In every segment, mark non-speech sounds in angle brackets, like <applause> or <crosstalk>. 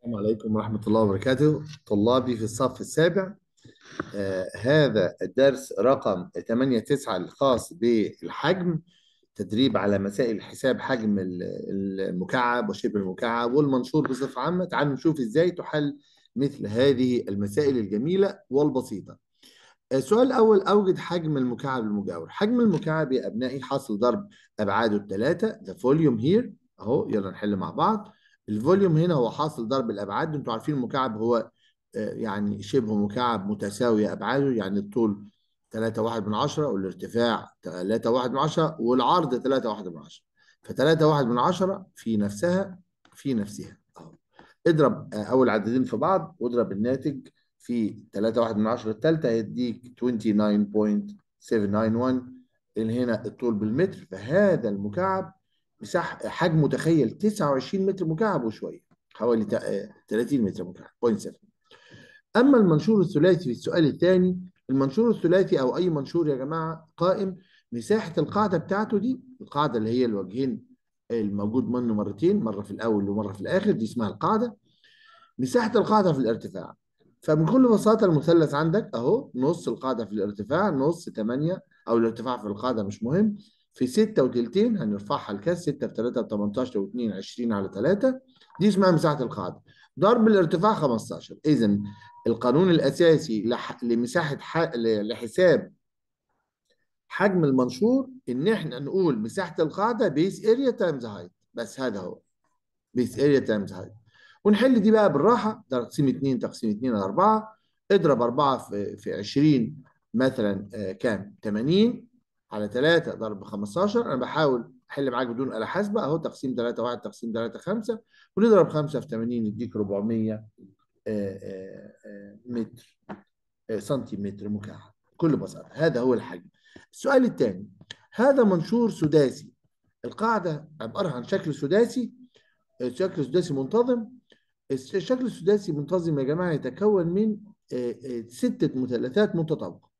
السلام عليكم ورحمة الله وبركاته طلابي في الصف السابع آه هذا الدرس رقم 8 9 الخاص بالحجم تدريب على مسائل حساب حجم المكعب وشبه المكعب والمنشور بصفة عامة تعالوا نشوف ازاي تحل مثل هذه المسائل الجميلة والبسيطة السؤال آه، الأول أوجد حجم المكعب المجاور حجم المكعب يا أبنائي حاصل ضرب أبعاده الثلاثة the volume here أهو يلا نحل مع بعض الفوليوم هنا هو حاصل ضرب الابعاد انتوا عارفين المكعب هو آه، يعني شبه مكعب متساوي ابعاده يعني الطول 3.1 والارتفاع 3.1 والعرض 3.1 ف 31 في نفسها في نفسها اهو اضرب آه، اول عددين في بعض واضرب الناتج في 3.1 الثالثه هيديك 29.791 اللي هنا الطول بالمتر فهذا المكعب مساحه حجمه تخيل 29 متر مكعب وشويه حوالي 30 آه، متر مكعب 7 اما المنشور الثلاثي في السؤال الثاني المنشور الثلاثي او اي منشور يا جماعه قائم مساحه القاعده بتاعته دي القاعده اللي هي الوجهين الموجود منه مرتين مره في الاول ومره في الاخر دي اسمها القاعده مساحه القاعده في الارتفاع فبكل بساطه المثلث عندك اهو نص القاعده في الارتفاع نص 8 او الارتفاع في القاعده مش مهم في 6 وثلثين هنرفعها لكذا 6 في 3 ب 18 و2 20 على 3 دي اسمها مساحه القاعده ضرب الارتفاع 15 اذا القانون الاساسي لح... لمساحه ح... لحساب حجم المنشور ان احنا نقول مساحه القاعده بيس اريا تايمز هايت بس هذا هو بيس اريا تايمز هايت ونحل دي بقى بالراحه تقسيم 2 تقسيم 2 على 4 اضرب 4 في في 20 مثلا آه، كام 80 على 3 ضرب 15 انا بحاول احل معاك بدون آلة حاسبة اهو تقسيم 3 1 تقسيم 3 5 ونضرب 5 في 80 يديك 400 متر آه، سنتيمتر مكعب بكل بساطة هذا هو الحجم السؤال الثاني هذا منشور سداسي القاعدة عبارة عن شكل سداسي آه، شكل سداسي منتظم الشكل السداسي منتظم يا جماعة يتكون من آه، ستة مثلثات متطابقة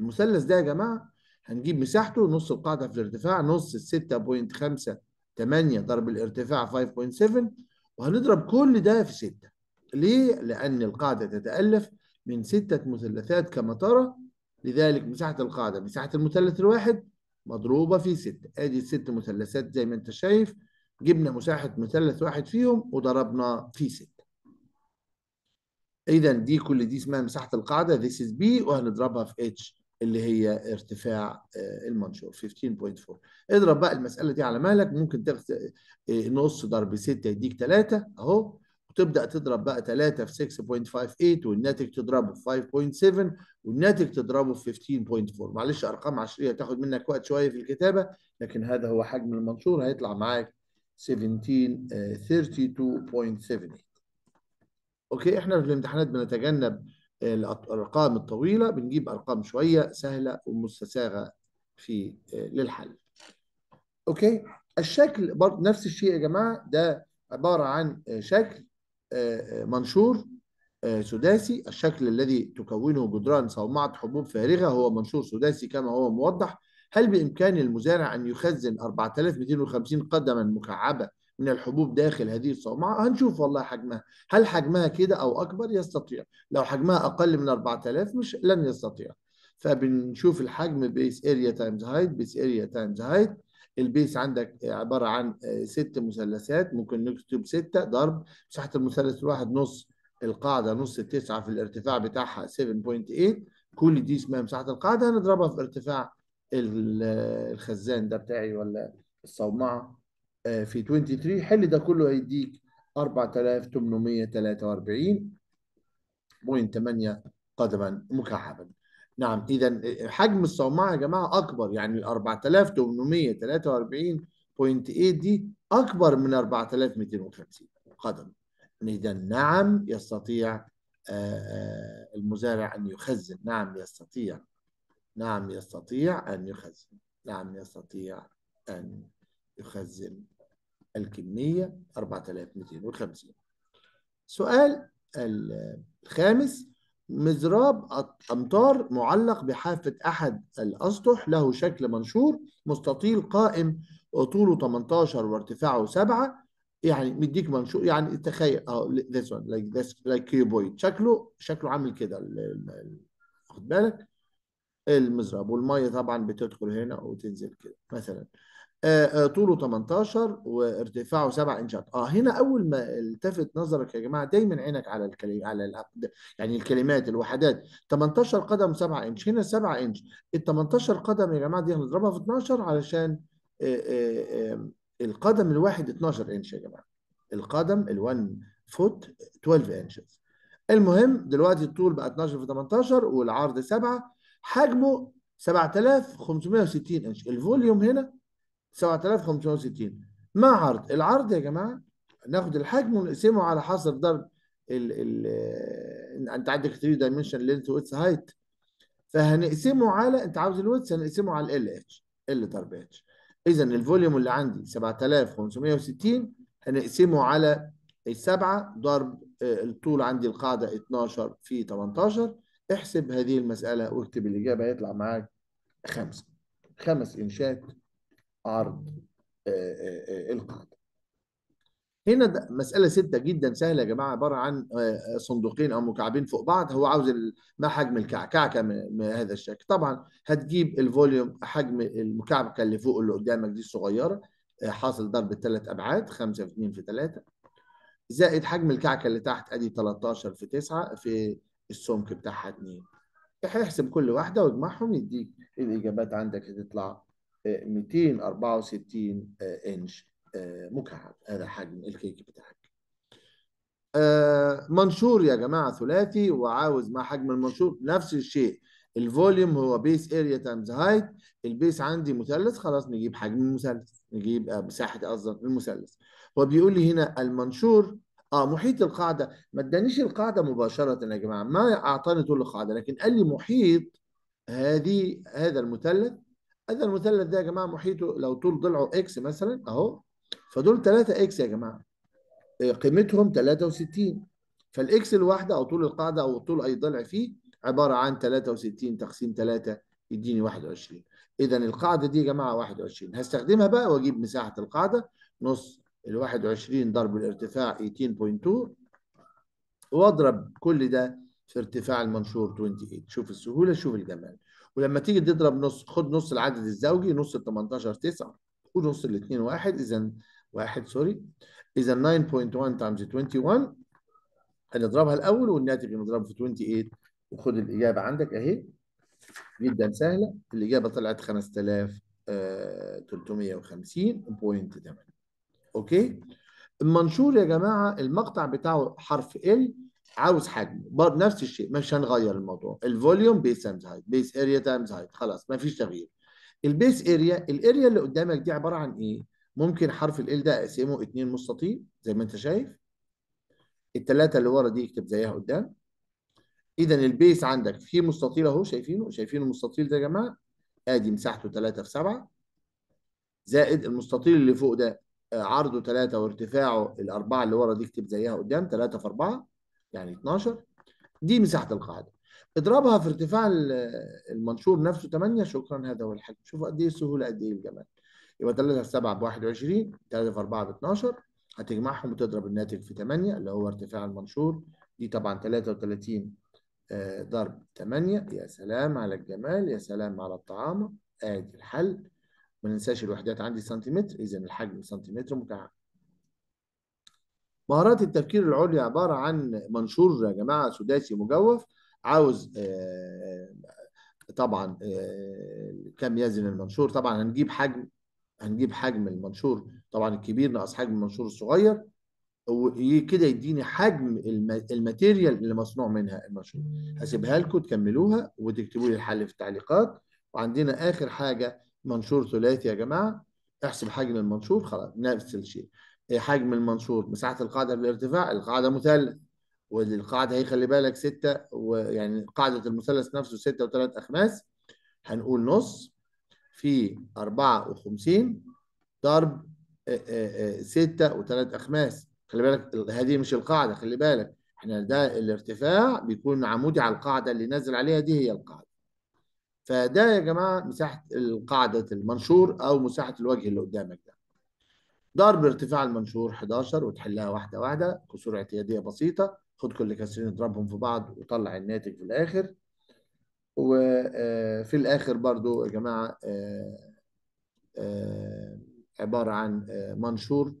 المثلث ده يا جماعة هنجيب مساحته نص القاعدة في الارتفاع نص 6.5 8 ضرب الارتفاع 5.7 وهنضرب كل ده في 6 ليه؟ لأن القاعدة تتألف من ستة مثلثات كما ترى لذلك مساحة القاعدة مساحة المثلث الواحد مضروبة في ستة أدي الست مثلثات زي ما أنت شايف جبنا مساحة مثلث واحد فيهم وضربنا في ستة إذا دي كل دي اسمها مساحة القاعدة this is B وهنضربها في H اللي هي ارتفاع آه، المنشور 15.4 اضرب بقى المساله دي على مهلك ممكن تاخد آه، نص ضرب 6 يديك 3 اهو وتبدا تضرب بقى 3 في 6.58 والناتج تضربه في 5.7 والناتج تضربه في 15.4 معلش ارقام عشريه تاخد منك وقت شويه في الكتابه لكن هذا هو حجم المنشور هيطلع معاك 17 32.78 آه، اوكي احنا في الامتحانات بنتجنب الأرقام الطويلة بنجيب أرقام شوية سهلة ومستساغة في آه، للحل أوكي الشكل برضه نفس الشيء يا جماعة ده عبارة عن آه، شكل آه، منشور سداسي الشكل الذي تكونه جدران صومعة حبوب فارغة هو منشور سداسي كما هو موضح هل بإمكان المزارع أن يخزن 4250 قدما مكعبة من الحبوب داخل هذه الصومعة هنشوف والله حجمها هل حجمها كده أو أكبر يستطيع لو حجمها أقل من 4000 مش لن يستطيع فبنشوف الحجم بيس اريا تايمز هايت بيس اريا تايمز هايت البيس عندك عبارة عن آه، ست مثلثات ممكن نكتب ستة ضرب مساحة المثلث الواحد نص القاعدة نص التسعة في الارتفاع بتاعها 7.8 كل دي اسمها مساحة القاعدة هنضربها في ارتفاع الخزان ده بتاعي ولا الصومعة آه، في 23 حل ده كله هيديك 4843.8 قدما مكعبا نعم اذا آه، حجم الصومعه يا جماعه اكبر يعني ال 4843.8 دي اكبر من 4250 قدم اذا نعم يستطيع آه، المزارع ان يخزن نعم يستطيع نعم يستطيع ان يخزن نعم يستطيع ان يخزن الكمية 4250 سؤال الخامس مزراب أمطار معلق بحافة أحد الأسطح له شكل منشور مستطيل قائم طوله 18 وارتفاعه 7 يعني مديك منشور يعني تخيل اه ذس وان لايك ذس لايك كيوبويد شكله شكله عامل كده واخد بالك المزراب والميه طبعا بتدخل هنا وتنزل كده مثلا آه، آه، طوله 18 وارتفاعه 7 انشات اه هنا اول ما التفت نظرك يا جماعه دايما عينك على الكلمه على يعني الكلمات الوحدات 18 قدم 7 انش هنا 7 انش ال 18 قدم يا جماعه دي هنضربها في 12 علشان آه، القدم الواحد 12 انش يا جماعه القدم ال1 فوت 12 انشز المهم دلوقتي الطول بقى 12 في 18 والعرض 7 حجمه 7560 انش الفوليوم هنا 7560 مع عرض العرض يا جماعه ناخد الحجم ونقسمه على حسب ضرب ال ال انت عندك 3 دايمنشن لينث ويتس هايت فهنقسمه على انت عاوز الويتس هنقسمه على ال اتش ال ضرب اتش اذا الفوليوم اللي عندي 7560 هنقسمه على السبعه ضرب آه، الطول عندي القاعده 12 في 18 احسب هذه المسألة واكتب الإجابة هيطلع معاك خمسة خمس إنشات عرض آه، آه، آه، القاعدة هنا مسألة ستة جدا سهلة يا جماعة عبارة عن صندوقين أو مكعبين فوق بعض هو عاوز ما حجم الكعكعكة من هذا الشكل طبعا هتجيب الفوليوم حجم المكعكة اللي فوق اللي قدامك دي الصغيرة حاصل ضرب الثلاث أبعاد 5 في 2 في 3 زائد حجم الكعكة اللي تحت أدي 13 في 9 في السمك بتاعها اتنين احسب كل واحده واجمعهم يديك الاجابات عندك هتطلع 264 آه، آه، انش آه، مكعب هذا حجم الكيك بتاعك منشور يا جماعه ثلاثي وعاوز مع حجم المنشور نفس الشيء الفوليوم هو بيس اريا تايمز هايت البيس عندي مثلث خلاص نجيب حجم المثلث نجيب مساحه قصدي المثلث هو بيقول لي هنا المنشور اه محيط القاعده ما ادانيش القاعده مباشره يا جماعه ما اعطاني طول القاعده لكن قال لي محيط هذه هذا المثلث هذا المثلث ده يا جماعه محيطه لو طول ضلعه اكس مثلا اهو فدول 3 اكس يا جماعه آه، قيمتهم 63 فالاكس الواحده او طول القاعده او طول اي ضلع فيه عباره عن 63 تقسيم 3 يديني 21 اذا القاعده دي يا جماعه 21 هستخدمها بقى واجيب مساحه القاعده نص ال 21 ضرب الارتفاع 18.2 واضرب كل ده في ارتفاع المنشور 28 شوف السهوله شوف الجمال ولما تيجي تضرب نص خد نص العدد الزوجي نص ال 18 9 ونص ال 2 1 اذا 1 سوري اذا 9.1 تايمز 21 هنضربها الاول والناتج نضربه في 28 وخد الاجابه عندك اهي جدا سهله الاجابه طلعت 5350.8 اوكي المنشور يا جماعه المقطع بتاعه حرف ال عاوز حجم برضه نفس الشيء مش هنغير الموضوع الفوليوم بيس تايمز هايت بيس اريا تايمز هايت خلاص ما فيش تغيير البيس اريا الاريا اللي قدامك دي عباره عن ايه ممكن حرف ال ده اقسمه 2 مستطيل زي ما انت شايف الثلاثه اللي ورا دي اكتب زيها قدام اذا البيس عندك في مستطيل اهو شايفينه شايفين المستطيل ده يا جماعه ادي مساحته 3 في 7 زائد المستطيل اللي فوق ده عرضه 3 وارتفاعه الأربعة اللي ورا دي اكتب زيها قدام 3 في 4 يعني 12 دي مساحة القاعدة اضربها في ارتفاع المنشور نفسه 8 شكرا هذا هو الحل شوفوا قد ايه السهولة قد ايه الجمال يبقى 3 في 7 ب 21 3 في 4 ب 12 هتجمعهم وتضرب الناتج في 8 اللي هو ارتفاع المنشور دي طبعا 33 آه، ضرب 8 يا سلام على الجمال يا سلام على الطعامة ادي الحل ما ننساش الوحدات عندي سنتيمتر اذا الحجم سنتيمتر مكعب مهارات التفكير العليا عباره عن منشور يا جماعه سداسي مجوف عاوز آه، طبعا آه، كم يزن المنشور طبعا هنجيب حجم هنجيب حجم المنشور طبعا الكبير ناقص حجم المنشور الصغير وكده يديني حجم الماتيريال اللي مصنوع منها المنشور هسيبها لكم تكملوها وتكتبوا لي الحل في التعليقات وعندنا اخر حاجه منشور ثلاثي يا جماعه احسب حجم المنشور خلاص نفس الشيء إيه، حجم المنشور مساحه القاعده بالارتفاع القاعده مثلث والقاعده هي خلي بالك 6 ويعني قاعده المثلث نفسه 6 و3 اخماس هنقول نص في 54 ضرب 6 إيه، إيه، و3 اخماس خلي بالك هذه مش القاعده خلي بالك احنا ده الارتفاع بيكون عمودي على القاعده اللي نازل عليها دي هي القاعده فده يا جماعه مساحه قاعده المنشور او مساحه الوجه اللي قدامك ده ضرب ارتفاع المنشور 11 وتحلها واحده واحده كسور اعتياديه بسيطه خد كل كسرين اضربهم في بعض وطلع الناتج في الاخر وفي آه، الاخر برضو يا جماعه آه، آه، عباره عن منشور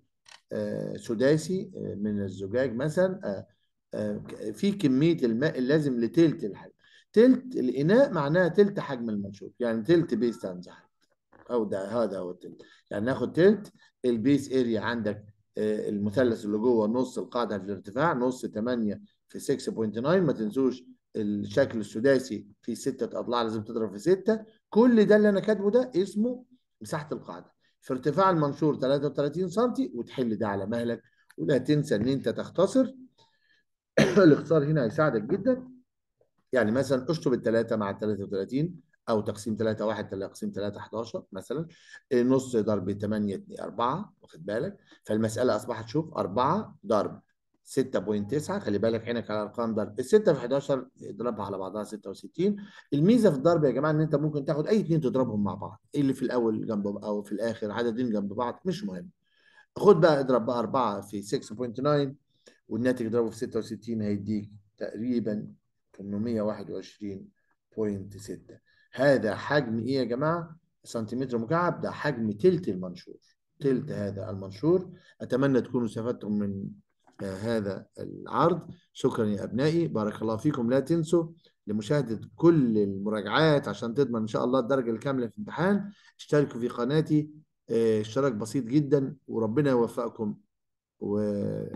سداسي من الزجاج مثلا في كميه الماء اللازم لتلت الحجم تلت الإناء معناها تلت حجم المنشور يعني تلت بيس تايمز هايت أو ده هذا هو التلت يعني ناخد تلت البيس اريا عندك آه، المثلث اللي جوه نص القاعدة في الارتفاع نص 8 في 6.9 ما تنسوش الشكل السداسي فيه ستة أضلاع لازم تضرب في ستة كل ده اللي أنا كاتبه ده اسمه مساحة القاعدة في ارتفاع المنشور 33 سم وتحل ده على مهلك ولا تنسى إن أنت تختصر <coughs> الاختصار هنا هيساعدك جدا يعني مثلا اشطب الثلاثه مع ال 33 او تقسيم 3 1 تقسيم 3 11 مثلا آه، نص ضرب 8 2 4 واخد بالك فالمساله اصبحت شوف 4 ضرب 6.9 خلي بالك عينك على ارقام ضرب ال 6 في 11 اضربها على بعضها 66 الميزه في الضرب يا جماعه ان انت ممكن تاخد اي اتنين تضربهم مع بعض إيه اللي في الاول جنب او في الاخر عددين جنب بعض مش مهم خد بقى اضرب بقى 4 في 6.9 والناتج اضربه في 66 هيديك تقريبا 821.6 هذا حجم ايه يا جماعه؟ سنتيمتر مكعب ده حجم تلت المنشور تلت هذا المنشور أتمنى تكونوا استفدتم من آه، هذا العرض شكرا يا أبنائي بارك الله فيكم لا تنسوا لمشاهدة كل المراجعات عشان تضمن إن شاء الله الدرجة الكاملة في الامتحان اشتركوا في قناتي آه، اشتراك بسيط جدا وربنا يوفقكم و